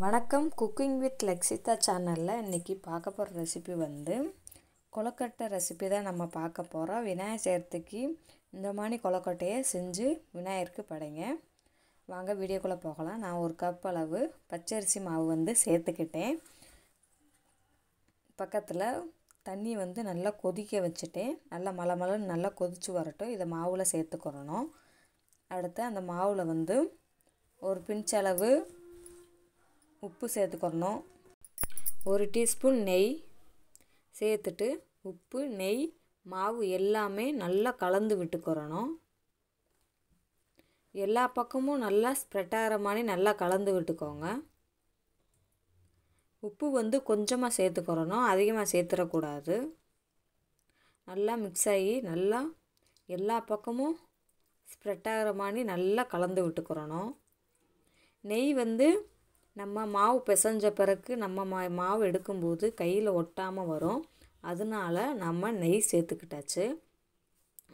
வணக்கம் cooking with Lakshitha சேனலில் இன்றைக்கி பார்க்க போகிற ரெசிபி வந்து கொலக்கட்டை ரெசிபி தான் நம்ம பார்க்க போகிறோம் விநாயகர் சேர்த்துக்கு இந்த மாதிரி கொலக்கட்டையை செஞ்சு விநாயகருக்கு படைங்க வாங்க வீடியோக்குள்ளே போகலாம் நான் ஒரு கப் அளவு பச்சரிசி மாவு வந்து சேர்த்துக்கிட்டேன் பக்கத்தில் தண்ணி வந்து நல்லா கொதிக்க வச்சுட்டேன் நல்லா மலை மலைன்னு நல்லா கொதித்து வரட்டும் இதை மாவில் சேர்த்துக்கிறணும் அடுத்து அந்த மாவில் வந்து ஒரு பிஞ்சளவு அளவு உப்பு சேர்த்துக்கிறணும் ஒரு டீஸ்பூன் நெய் சேர்த்துட்டு உப்பு நெய் மாவு எல்லாமே நல்லா கலந்து விட்டுக்கிறணும் எல்லா பக்கமும் நல்லா ஸ்ப்ரெட் ஆகிற மாதிரி நல்லா கலந்து விட்டுக்கோங்க உப்பு வந்து கொஞ்சமாக சேர்த்துக்கிறணும் அதிகமாக சேர்த்துடக்கூடாது நல்லா மிக்ஸ் ஆகி நல்லா எல்லா பக்கமும் ஸ்ப்ரெட் ஆகிற மாதிரி நல்லா கலந்து விட்டுக்கிறணும் நெய் வந்து நம்ம மாவு பிசைஞ்ச பிறகு நம்ம மா மாவு எடுக்கும்போது கையில் ஒட்டாமல் வரும் அதனால் நம்ம நெய் சேர்த்துக்கிட்டாச்சு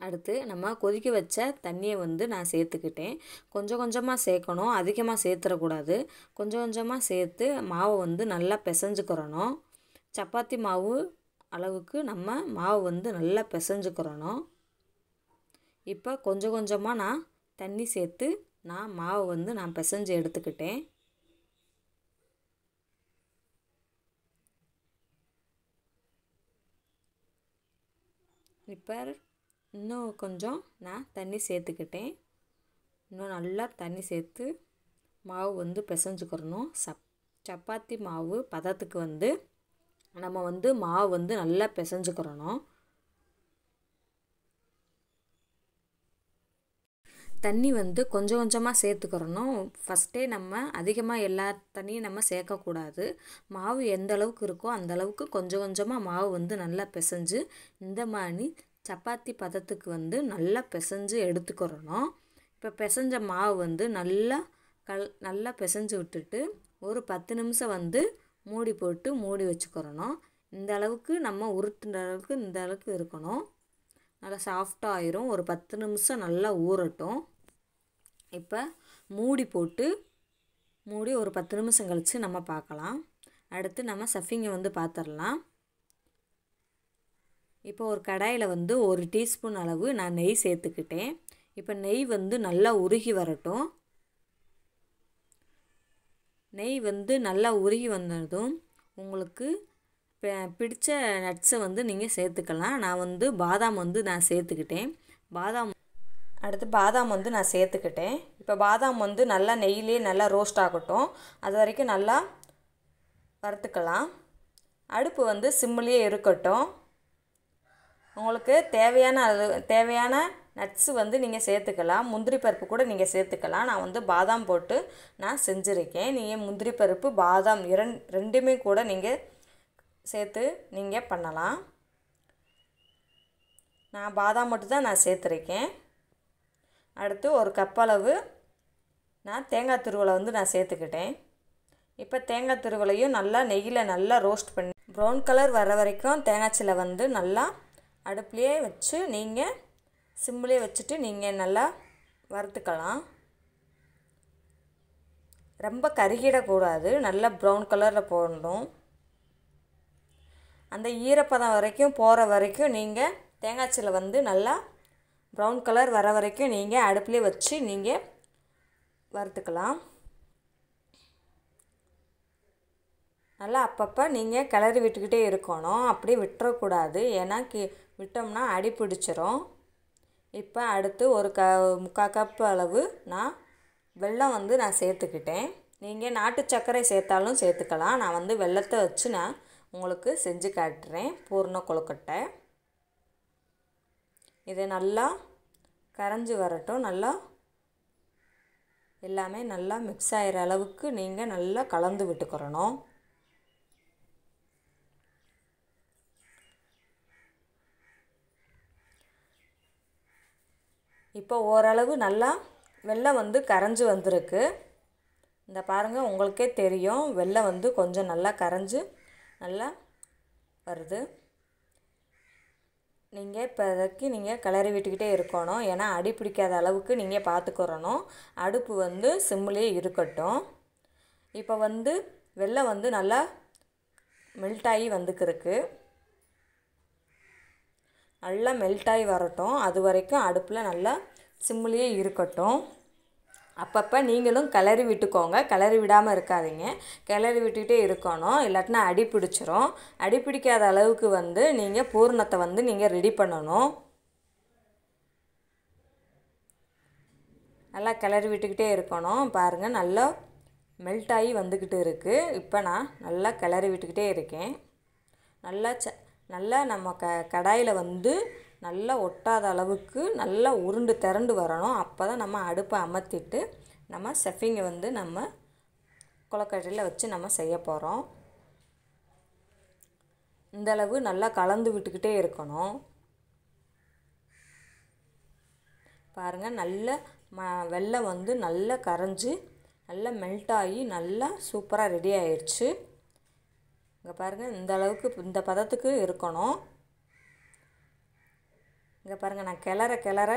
அடுத்து நம்ம கொதிக்க வச்ச தண்ணியை வந்து நான் சேர்த்துக்கிட்டேன் கொஞ்சம் கொஞ்சமாக சேர்க்கணும் அதிகமாக சேர்த்துடக்கூடாது கொஞ்சம் கொஞ்சமாக சேர்த்து மாவை வந்து நல்லா பிசைஞ்சுக்கிறணும் சப்பாத்தி மாவு அளவுக்கு நம்ம மாவு வந்து நல்லா பிசைஞ்சுக்கிறணும் இப்போ கொஞ்சம் கொஞ்சமாக நான் தண்ணி சேர்த்து நான் மாவு வந்து நான் பிசைஞ்சு எடுத்துக்கிட்டேன் பெப்பர் இன்னும் கொஞ்சம் நான் தண்ணி சேர்த்துக்கிட்டேன் இன்னும் நல்லா தண்ணி சேர்த்து மாவு வந்து பிசைஞ்சுக்கிறணும் சப் சப்பாத்தி மாவு பதத்துக்கு வந்து நம்ம வந்து மாவு வந்து நல்லா பிசைஞ்சுக்கிறணும் தண்ணி வந்து கொஞ்சம் கொஞ்சமாக சேர்த்துக்கிறணும் ஃபஸ்ட்டே நம்ம அதிகமாக எல்லா தண்ணியும் நம்ம சேர்க்கக்கூடாது மாவு எந்த அளவுக்கு இருக்கோ அந்தளவுக்கு கொஞ்சம் கொஞ்சமாக மாவு வந்து நல்லா பிசைஞ்சு இந்த மாதிரி சப்பாத்தி பதத்துக்கு வந்து நல்லா பிசைஞ்சு எடுத்துக்கிறணும் இப்போ பிசைஞ்ச மாவு வந்து நல்லா கல் நல்லா பிசைஞ்சு விட்டுட்டு ஒரு பத்து நிமிஷம் வந்து மூடி போட்டு மூடி வச்சுக்கிறணும் இந்த அளவுக்கு நம்ம உருட்டுன்ற அளவுக்கு இந்த அளவுக்கு இருக்கணும் நல்லா சாஃப்டாக ஆயிரும் ஒரு பத்து நிமிஷம் நல்லா ஊறட்டும் இப்போ மூடி போட்டு மூடி ஒரு பத்து நிமிஷம் கழித்து நம்ம பார்க்கலாம் அடுத்து நம்ம சஃபிங்கை வந்து பார்த்துடலாம் இப்போ ஒரு கடாயில் வந்து ஒரு டீஸ்பூன் அளவு நான் நெய் சேர்த்துக்கிட்டேன் இப்போ நெய் வந்து நல்லா உருகி வரட்டும் நெய் வந்து நல்லா உருகி வந்ததும் உங்களுக்கு பிடிச்ச நட்ஸை வந்து நீங்கள் சேர்த்துக்கலாம் நான் வந்து பாதாம் வந்து நான் சேர்த்துக்கிட்டேன் பாதாம் அடுத்து பாதாம் வந்து நான் சேர்த்துக்கிட்டேன் இப்போ பாதாம் வந்து நல்லா நெய்லேயே நல்லா ரோஸ்ட் ஆகட்டும் அது வரைக்கும் நல்லா வறுத்துக்கலாம் அடுப்பு வந்து சிம்மிலேயே இருக்கட்டும் உங்களுக்கு தேவையான அளவு தேவையான நட்ஸு வந்து நீங்கள் சேர்த்துக்கலாம் முந்திரி பருப்பு கூட நீங்கள் சேர்த்துக்கலாம் நான் வந்து பாதாம் போட்டு நான் செஞ்சுருக்கேன் நீங்கள் முந்திரி பருப்பு பாதாம் இரண் ரெண்டுமே கூட நீங்கள் சேர்த்து நீங்கள் பண்ணலாம் நான் பாதாம் மட்டும் தான் நான் சேர்த்துருக்கேன் அடுத்து ஒரு கப் அளவு நான் தேங்காய் துருவலை வந்து நான் சேர்த்துக்கிட்டேன் இப்போ தேங்காய் துருவலையும் நல்லா நெய்யில் நல்லா ரோஸ்ட் பண்ணி ப்ரௌன் கலர் வர வரைக்கும் தேங்காய் சில வந்து நல்லா அடுப்புலேயே வச்சு நீங்கள் சிம்மிலே வச்சுட்டு நீங்கள் நல்லா வறுத்துக்கலாம் ரொம்ப கருகிடக்கூடாது நல்லா ப்ரௌன் கலரில் போடணும் அந்த ஈரப்பதம் வரைக்கும் போகிற வரைக்கும் நீங்கள் தேங்காய்ச்சியில் வந்து நல்லா ப்ரௌன் கலர் வர வரைக்கும் நீங்கள் அடுப்புலேயே வச்சு நீங்கள் வறுத்துக்கலாம் நல்லா அப்பப்போ நீங்கள் கிளறி விட்டுக்கிட்டே இருக்கணும் அப்படியே விட்டுறக்கூடாது ஏன்னா கி விட்டோம்னா அடி பிடிச்சிரும் இப்போ அடுத்து ஒரு க முக்கால் கப் அளவு நான் வெல்லம் வந்து நான் சேர்த்துக்கிட்டேன் நீங்கள் நாட்டு சர்க்கரை சேர்த்தாலும் சேர்த்துக்கலாம் நான் வந்து வெள்ளத்தை வச்சு நான் உங்களுக்கு செஞ்சு காட்டுறேன் பூர்ண கொழுக்கட்டை இதை நல்லா கரைஞ்சி வரட்டும் நல்லா எல்லாமே நல்லா மிக்ஸ் ஆகிற அளவுக்கு நீங்கள் நல்லா கலந்து விட்டுக்கிறணும் இப்போ ஓரளவு நல்லா வெள்ளம் வந்து கரைஞ்சி வந்திருக்கு இந்த பாருங்கள் உங்களுக்கே தெரியும் வெள்ளம் வந்து கொஞ்சம் நல்லா கரைஞ்சி நல்லா வருது நீங்கள் இப்போ இப்போதைக்கு நீங்கள் கிளறி விட்டுக்கிட்டே இருக்கணும் ஏன்னா அடி பிடிக்காத அளவுக்கு நீங்கள் பார்த்துக்கிறணும் அடுப்பு வந்து சிம்லேயே இருக்கட்டும் இப்போ வந்து வெள்ளம் வந்து நல்லா மெல்ட் ஆகி வந்துக்கிருக்கு நல்லா மெல்ட் ஆகி வரட்டும் அது வரைக்கும் அடுப்பில் நல்லா சிம்லேயே இருக்கட்டும் அப்பப்போ நீங்களும் கிளறி விட்டுக்கோங்க கிளறி விடாமல் இருக்காதிங்க கிளறி விட்டுக்கிட்டே இருக்கணும் இல்லாட்டினா அடி பிடிச்சிரும் அடி பிடிக்காத அளவுக்கு வந்து நீங்கள் பூர்ணத்தை வந்து நீங்கள் ரெடி பண்ணணும் நல்லா கிளறி விட்டுக்கிட்டே இருக்கணும் பாருங்கள் நல்லா மெல்ட் ஆகி வந்துக்கிட்டு இருக்குது இப்போ நான் நல்லா கிளறி விட்டுக்கிட்டே இருக்கேன் நல்லா ச நல்லா நம்ம க கடாயில் வந்து நல்லா ஒட்டாத அளவுக்கு நல்லா உருண்டு திரண்டு வரணும் அப்போ தான் நம்ம அடுப்பை அமர்த்திட்டு நம்ம செஃபிங்கை வந்து நம்ம குளக்கட்டையில் வச்சு நம்ம செய்ய போகிறோம் இந்தளவு நல்லா கலந்து விட்டுக்கிட்டே இருக்கணும் பாருங்கள் நல்ல ம வெள்ளம் வந்து நல்லா கரைஞ்சி நல்லா மெல்ட் ஆகி நல்லா சூப்பராக ரெடி ஆயிடுச்சு இங்கே பாருங்கள் இந்த அளவுக்கு இந்த பதத்துக்கு இருக்கணும் இங்கே பாருங்கள் நான் கிளற கிளற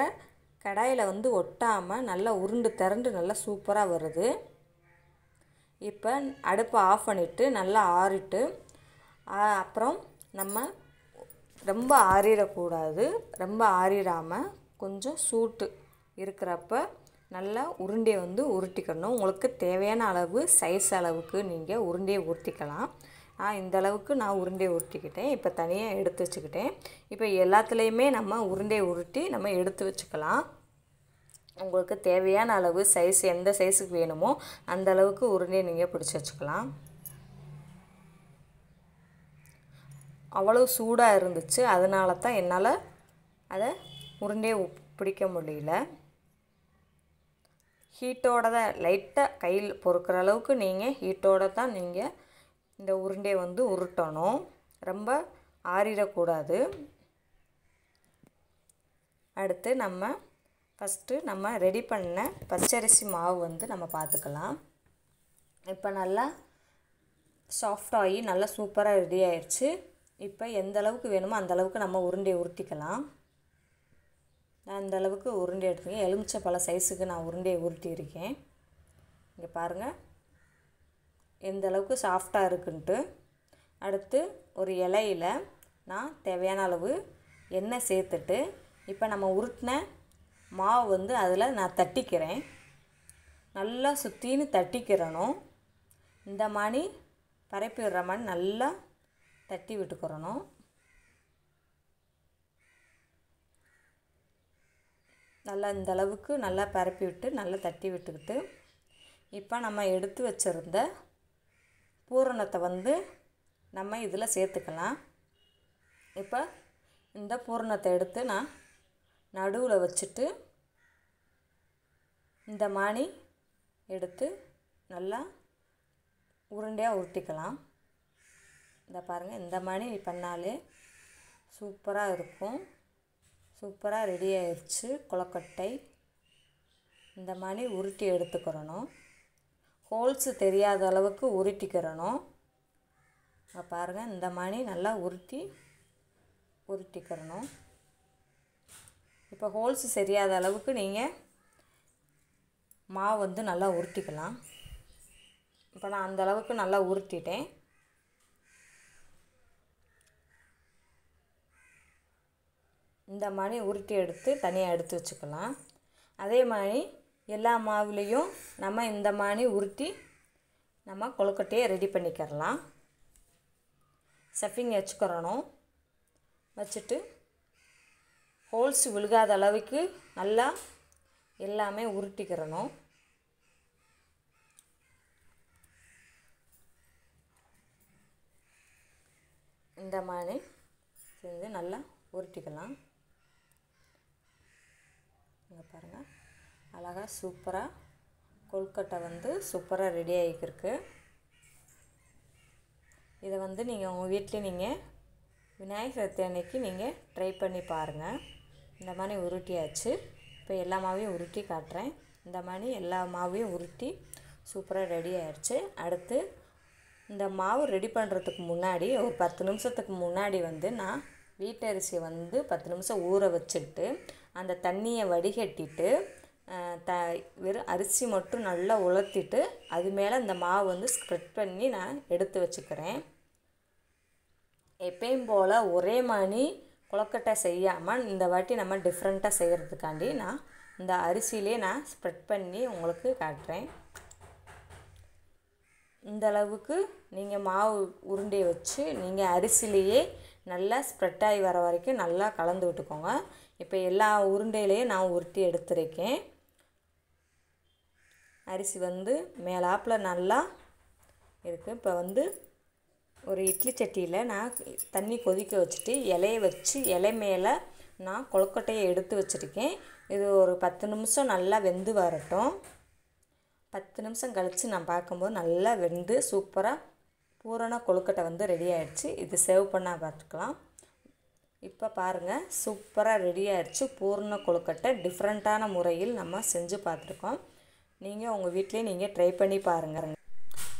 கடாயில் வந்து ஒட்டாமல் நல்லா உருண்டு திரண்டு நல்லா சூப்பராக வருது இப்போ அடுப்பை ஆஃப் பண்ணிவிட்டு நல்லா ஆறிட்டு அப்புறம் நம்ம ரொம்ப ஆறிடக்கூடாது ரொம்ப ஆறிடாமல் கொஞ்சம் சூட்டு இருக்கிறப்ப நல்லா உருண்டையை வந்து உருட்டிக்கணும் உங்களுக்கு தேவையான அளவு சைஸ் அளவுக்கு நீங்கள் உருண்டையை உருட்டிக்கலாம் நான் இந்தளவுக்கு நான் உருண்டையை உருட்டிக்கிட்டேன் இப்போ தனியாக எடுத்து வச்சுக்கிட்டேன் இப்போ எல்லாத்துலேயுமே நம்ம உருண்டையை உருட்டி நம்ம எடுத்து வச்சுக்கலாம் உங்களுக்கு தேவையான அளவு சைஸ் எந்த சைஸுக்கு வேணுமோ அந்த அளவுக்கு உருண்டையை நீங்கள் பிடிச்சி வச்சுக்கலாம் அவ்வளோ சூடாக இருந்துச்சு அதனால தான் என்னால் அதை உருண்டையை பிடிக்க முடியல ஹீட்டோட தான் லைட்டாக கையில் பொறுக்கிற அளவுக்கு நீங்கள் ஹீட்டோட தான் நீங்கள் இந்த உருண்டையை வந்து உருட்டணும் ரொம்ப ஆறிடக்கூடாது அடுத்து நம்ம ஃபஸ்ட்டு நம்ம ரெடி பண்ண பச்சரிசி மாவு வந்து நம்ம பார்த்துக்கலாம் இப்போ நல்லா சாஃப்ட் ஆகி நல்லா சூப்பராக ரெடி ஆயிடுச்சு இப்போ எந்த அளவுக்கு வேணுமோ அந்த அளவுக்கு நம்ம உருண்டையை உருட்டிக்கலாம் நான் அந்த அளவுக்கு உருண்டை எடுத்துக்கேன் எலுமிச்சை பல சைஸுக்கு நான் உருண்டையை உருட்டியிருக்கேன் இங்கே பாருங்கள் எந்த அளவுக்கு சாஃப்டாக இருக்குன்ட்டு அடுத்து ஒரு இலையில் நான் தேவையான அளவு எண்ணெய் சேர்த்துட்டு இப்போ நம்ம உருட்டின மாவு வந்து அதில் நான் தட்டிக்கிறேன் நல்லா சுற்றின்னு தட்டிக்கிறணும் இந்த மாதிரி பரப்பி விடுற மாதிரி நல்லா தட்டி விட்டுக்கிறணும் நல்லா இந்த அளவுக்கு நல்லா பரப்பி விட்டு நல்லா தட்டி விட்டுக்கிட்டு இப்போ நம்ம எடுத்து வச்சுருந்த பூரணத்தை வந்து நம்ம இதில் சேர்த்துக்கலாம் இப்போ இந்த பூரணத்தை எடுத்து நான் நடுவில் வச்சுட்டு இந்த மானி எடுத்து நல்லா உருண்டையாக உருட்டிக்கலாம் இந்த பாருங்கள் இந்த மானி பண்ணாலே சூப்பராக இருக்கும் சூப்பராக ரெடி ஆயிடுச்சு கொலக்கட்டை இந்த மாதிரி உருட்டி எடுத்துக்கிறணும் ஹோல்ஸு தெரியாத அளவுக்கு உருட்டிக்கிறணும் பாருங்கள் இந்த மாதிரி நல்லா உருட்டி உருட்டிக்கிறணும் இப்போ ஹோல்ஸு சரியாத அளவுக்கு நீங்கள் மாவு வந்து நல்லா உருட்டிக்கலாம் இப்போ நான் அந்த அளவுக்கு நல்லா உருட்டிட்டேன் இந்த மாதிரி உருட்டி எடுத்து தனியாக எடுத்து வச்சுக்கலாம் அதே மாதிரி எல்லா மாவுலேயும் நம்ம இந்த மாதிரி உருட்டி நம்ம கொழுக்கட்டையை ரெடி பண்ணிக்கிறலாம் செஃபிங் வச்சுக்கிறணும் வச்சுட்டு ஹோல்ஸ் விழுகாத அளவுக்கு நல்லா எல்லாமே உருட்டிக்கிறணும் இந்த மாதிரி செஞ்சு நல்லா உருட்டிக்கலாம் இங்கே பாருங்கள் அழகாக சூப்பராக கொல்கட்டை வந்து சூப்பராக ரெடி ஆகிக்கிருக்கு இதை வந்து நீங்கள் உங்கள் வீட்டில் நீங்கள் விநாயகர் சதுர்த்தி அன்னைக்கு நீங்கள் ட்ரை பண்ணி பாருங்கள் இந்த மாதிரி உருட்டியாச்சு இப்போ எல்லா மாவையும் உருட்டி காட்டுறேன் இந்த மாதிரி எல்லா மாவையும் உருட்டி சூப்பராக ரெடி ஆயிடுச்சு அடுத்து இந்த மாவு ரெடி பண்ணுறதுக்கு முன்னாடி ஒரு பத்து நிமிஷத்துக்கு முன்னாடி வந்து நான் வீட்டரிசியை வந்து பத்து நிமிஷம் ஊற வச்சுக்கிட்டு அந்த தண்ணியை வடிகட்டிட்டு த வெறும் அரிசி மட்டும் நல்லா உலர்த்திட்டு அது மேலே இந்த மாவு வந்து ஸ்ப்ரெட் பண்ணி நான் எடுத்து வச்சுக்கிறேன் எப்பயும் போல் ஒரே மணி குளக்கட்டை செய்யாமல் இந்த வாட்டி நம்ம டிஃப்ரெண்ட்டாக செய்கிறதுக்காண்டி நான் இந்த அரிசியிலே நான் ஸ்ப்ரெட் பண்ணி உங்களுக்கு காட்டுறேன் இந்த அளவுக்கு நீங்கள் மாவு உருண்டையை வச்சு நீங்கள் அரிசிலேயே நல்லா ஸ்ப்ரெட் ஆகி வர வரைக்கும் நல்லா கலந்து விட்டுக்கோங்க இப்போ எல்லா உருண்டையிலையும் நான் உருட்டி எடுத்துருக்கேன் அரிசி வந்து மேலாப்பில் நல்லா இருக்குது இப்போ வந்து ஒரு இட்லி சட்டியில் நான் தண்ணி கொதிக்க வச்சுட்டு இலையை வச்சு இலை மேலே நான் கொழுக்கட்டையை எடுத்து வச்சுருக்கேன் இது ஒரு பத்து நிமிஷம் நல்லா வெந்து வரட்டும் பத்து நிமிஷம் கழித்து நான் பார்க்கும்போது நல்லா வெந்து சூப்பராக பூரண கொழுக்கட்டை வந்து ரெடி ஆகிடுச்சு இது சேவ் பண்ணால் பார்த்துக்கலாம் இப்போ பாருங்கள் சூப்பராக ரெடி ஆகிடுச்சு பூரண கொழுக்கட்டை டிஃப்ரெண்ட்டான முறையில் நம்ம செஞ்சு பார்த்துருக்கோம் நீங்கள் உங்கள் வீட்டிலே நீங்கள் ட்ரை பண்ணி பாருங்கள்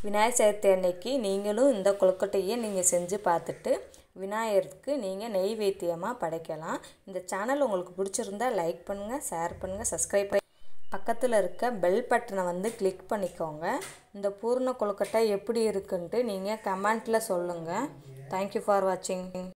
விநாயகர் சதுர்த்தி அன்னைக்கு நீங்களும் இந்த கொழுக்கட்டையை நீங்கள் செஞ்சு பார்த்துட்டு விநாயகருக்கு நீங்கள் நெய்வேத்தியமாக படைக்கலாம் இந்த சேனல் உங்களுக்கு பிடிச்சிருந்தா லைக் பண்ணுங்கள் ஷேர் பண்ணுங்கள் சப்ஸ்கிரைப் பண்ணி பக்கத்தில் இருக்க பெல் பட்டனை வந்து கிளிக் பண்ணிக்கோங்க இந்த பூர்ண கொழுக்கட்டை எப்படி இருக்குன்ட்டு நீங்கள் கமெண்ட்டில் சொல்லுங்கள் தேங்க்யூ ஃபார் வாட்சிங்